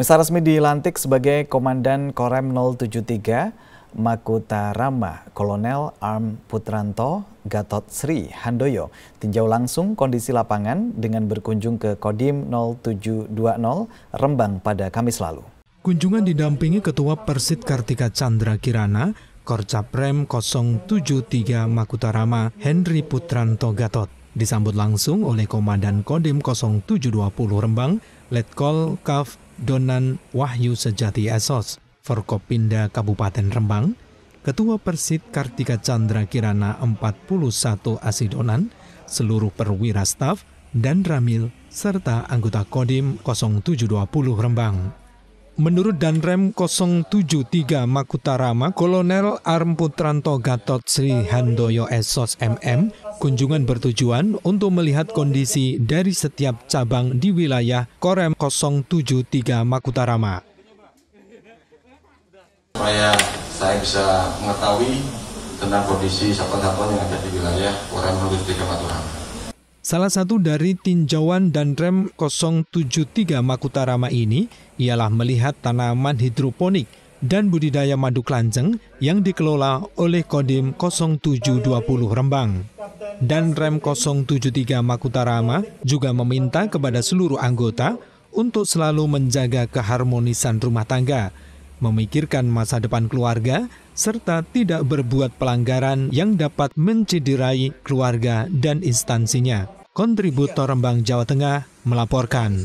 Komisar resmi dilantik sebagai Komandan Korem 073 Makuta Rama, Kolonel Arm Putranto Gatot Sri Handoyo. Tinjau langsung kondisi lapangan dengan berkunjung ke Kodim 0720 Rembang pada Kamis lalu. Kunjungan didampingi Ketua Persit Kartika Chandra Kirana, Korcaprem 073 Makutarama Henry Putranto Gatot disambut langsung oleh Komandan Kodim 0720 Rembang, Letkol Kaf Donan Wahyu Sejati Esos, Forkopinda Kabupaten Rembang, Ketua Persit Kartika Chandra Kirana 41 Asidonan, seluruh perwira staf, dan Ramil, serta anggota Kodim 0720 Rembang. Menurut Danrem 073 Makutarama, Kolonel Arm Putranto Gatot Sri Handoyo Esos MM, kunjungan bertujuan untuk melihat kondisi dari setiap cabang di wilayah Korem 073 Makutarama. Supaya saya bisa mengetahui tentang kondisi sapa-sapa yang ada di wilayah Korem 073 Makutarama. Salah satu dari tinjauan dan rem 073 Makutarama ini ialah melihat tanaman hidroponik dan budidaya madu kelanceng yang dikelola oleh Kodim 0720 Rembang. Dan Rem 073 Makutarama juga meminta kepada seluruh anggota untuk selalu menjaga keharmonisan rumah tangga, memikirkan masa depan keluarga, serta tidak berbuat pelanggaran yang dapat menciderai keluarga dan instansinya kontributor Rembang Jawa Tengah melaporkan.